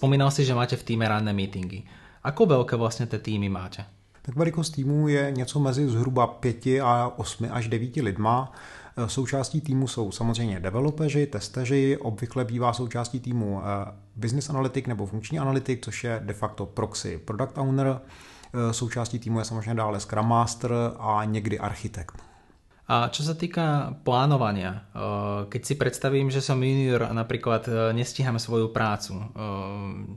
Spomínal si, že máte v týme ranné meetingy. Ako velké vlastně ty týmy máte? Tak velikost týmu je něco mezi zhruba 5 a 8 až 9 lidma. E, součástí týmu jsou samozřejmě developeři, testeři, obvykle bývá součástí týmu e, business analytik nebo funkční analytik, což je de facto proxy product owner. E, součástí týmu je samozřejmě dále Scrum Master a někdy architekt. A čo sa týka plánovania, eh, keď si predstavím, že som junior a napríklad eh, nestíham svoju prácu, eh,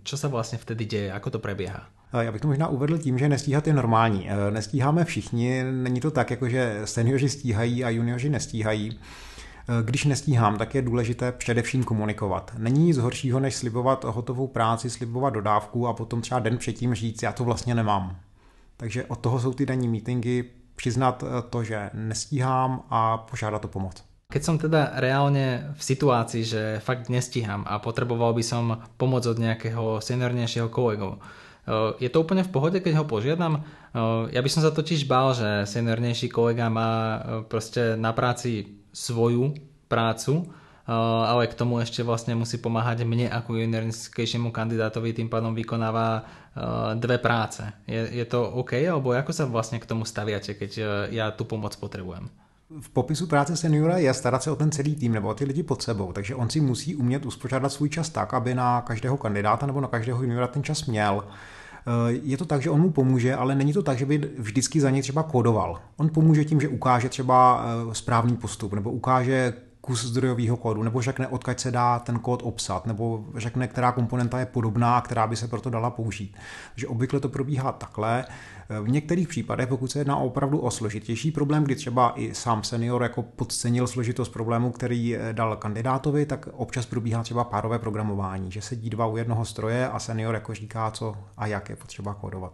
čo sa vlastne vtedy deje, ako to prebieha? Já bych to možná uvedl tím, že nestíhat je normální. Nestíháme všichni, není to tak, jako že seniori stíhají a junioři nestíhají. Když nestíhám, tak je důležité především komunikovat. Není nic horšího, než slibovat hotovou práci, slibovat dodávku a potom třeba den předtím říct, já to vlastně nemám. Takže od toho jsou ty denní meetingy, přiznat eh, to, že nestíhám a požádat o pomoc. Keď som teda reálne v situácii, že fakt nestíham a potreboval by som pomoc od nejakého seniornejšieho kolegu, eh, je to úplne v pohode, keď ho požiadam? Eh, ja by som sa totiž bál, že seniornejší kolega má prostě na práci svoju prácu Eh, ale k tomu ešte vlastne musí pomáhať mne ako juniorskejšiemu kandidátovi, tým pádom vykonáva eh, dve práce. Je, je to OK, alebo ako sa vlastne k tomu staviate, keď eh, ja tu pomoc potrebujem? v popisu práce seniora je starat se o ten celý tým nebo o ty lidi pod sebou, takže on si musí umět uspořádat svůj čas tak, aby na každého kandidáta nebo na každého juniora ten čas měl. Je to tak, že on mu pomůže, ale není to tak, že by vždycky za něj třeba kodoval. On pomůže tím, že ukáže třeba správný postup nebo ukáže, kus zdrojového kódu, nebo řekne, odkud se dá ten kód obsat, nebo řekne, která komponenta je podobná, která by se proto dala použít. Takže obvykle to probíhá takhle. V některých případech, pokud se jedná opravdu o složitější problém, kdy třeba i sám senior jako podcenil složitost problému, který dal kandidátovi, tak občas probíhá třeba párové programování, že sedí dva u jednoho stroje a senior jako říká, co a jak je potřeba kódovat.